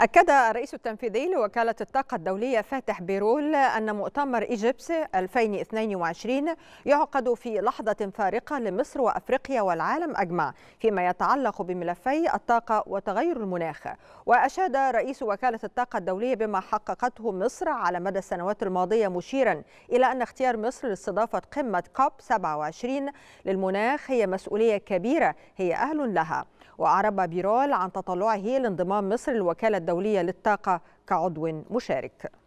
أكد الرئيس التنفيذي لوكالة الطاقة الدولية فاتح بيرول أن مؤتمر إيجيبس 2022 يعقد في لحظة فارقة لمصر وأفريقيا والعالم أجمع فيما يتعلق بملفي الطاقة وتغير المناخ وأشاد رئيس وكالة الطاقة الدولية بما حققته مصر على مدى السنوات الماضية مشيرا إلى أن اختيار مصر لاستضافة قمة كوب 27 للمناخ هي مسؤولية كبيرة هي أهل لها وأعرب بيرول عن تطلعه لانضمام مصر للوكالة الدولية للطاقة كعضو مشارك